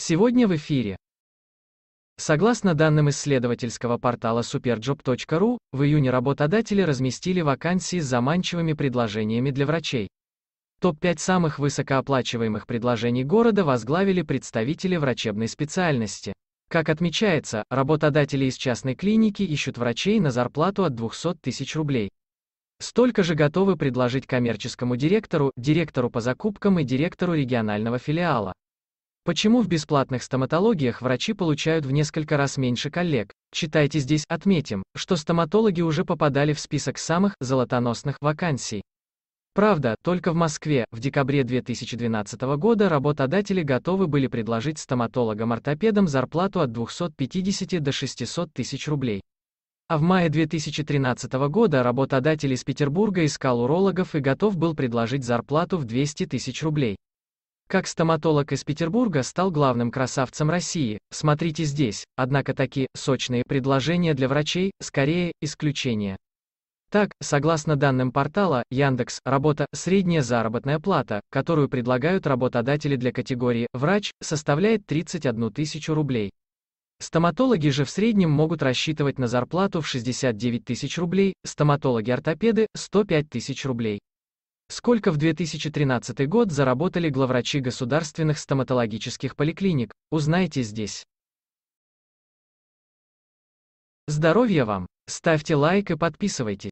Сегодня в эфире. Согласно данным исследовательского портала superjob.ru, в июне работодатели разместили вакансии с заманчивыми предложениями для врачей. Топ-5 самых высокооплачиваемых предложений города возглавили представители врачебной специальности. Как отмечается, работодатели из частной клиники ищут врачей на зарплату от 200 тысяч рублей. Столько же готовы предложить коммерческому директору, директору по закупкам и директору регионального филиала. Почему в бесплатных стоматологиях врачи получают в несколько раз меньше коллег? Читайте здесь, отметим, что стоматологи уже попадали в список самых «золотоносных» вакансий. Правда, только в Москве, в декабре 2012 года работодатели готовы были предложить стоматологам-ортопедам зарплату от 250 до 600 тысяч рублей. А в мае 2013 года работодатель из Петербурга искал урологов и готов был предложить зарплату в 200 тысяч рублей. Как стоматолог из Петербурга стал главным красавцем России, смотрите здесь, однако такие сочные предложения для врачей, скорее, исключение. Так, согласно данным портала Яндекс, работа – средняя заработная плата, которую предлагают работодатели для категории «врач», составляет 31 тысячу рублей. Стоматологи же в среднем могут рассчитывать на зарплату в 69 тысяч рублей, стоматологи-ортопеды – 105 тысяч рублей. Сколько в 2013 год заработали главврачи государственных стоматологических поликлиник, узнайте здесь. Здоровья вам! Ставьте лайк и подписывайтесь.